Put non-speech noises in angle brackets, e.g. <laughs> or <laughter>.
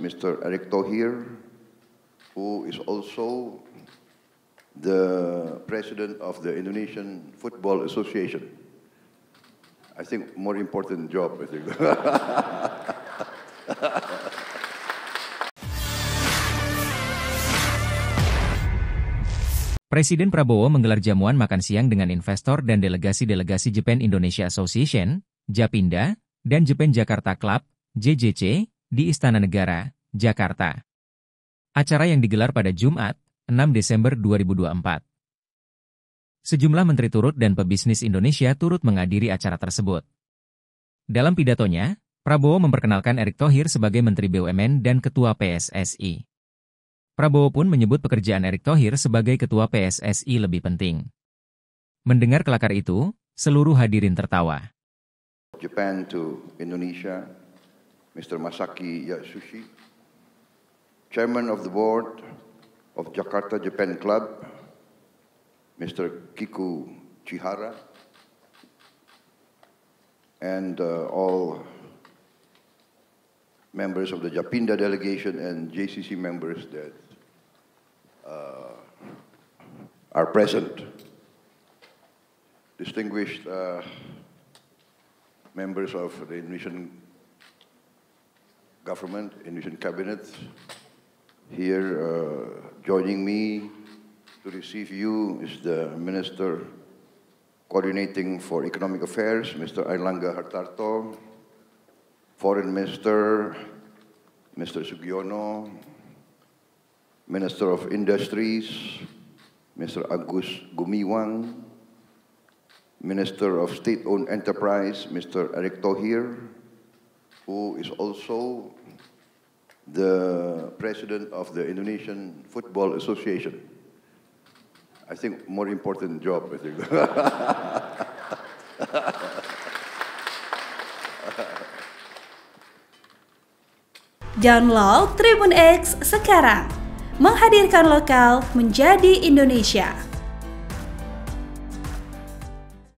Mr. Eric Tohir, who is also the president of the Indonesian Football Association. I think more important job, I think. <laughs> Presiden Prabowo menggelar jamuan makan siang dengan investor dan delegasi-delegasi Japan Indonesia Association, Japinda, dan Japan Jakarta Club, JJC, di Istana Negara, Jakarta. Acara yang digelar pada Jumat, 6 Desember 2024. Sejumlah menteri turut dan pebisnis Indonesia turut menghadiri acara tersebut. Dalam pidatonya, Prabowo memperkenalkan Erick Thohir sebagai Menteri BUMN dan Ketua PSSI. Prabowo pun menyebut pekerjaan Erick Thohir sebagai Ketua PSSI lebih penting. Mendengar kelakar itu, seluruh hadirin tertawa. Japan to Indonesia Mr. Masaki Yasushi, Chairman of the Board of Jakarta Japan Club, Mr. Kiku Chihara, and uh, all members of the Japinda delegation and JCC members that uh, are present. Distinguished uh, members of the Mission government, Indonesian cabinet, here uh, joining me to receive you is the Minister Coordinating for Economic Affairs, Mr. Erlangga Hartarto, Foreign Minister, Mr. Sugiono, Minister of Industries, Mr. Agus Gumiwang, Minister of State-Owned Enterprise, Mr. Erick Tohir, who is also the president of the Indonesian Football Association. I think more important job, I think. Download <laughs> Tribun X sekarang. Menghadirkan lokal menjadi Indonesia.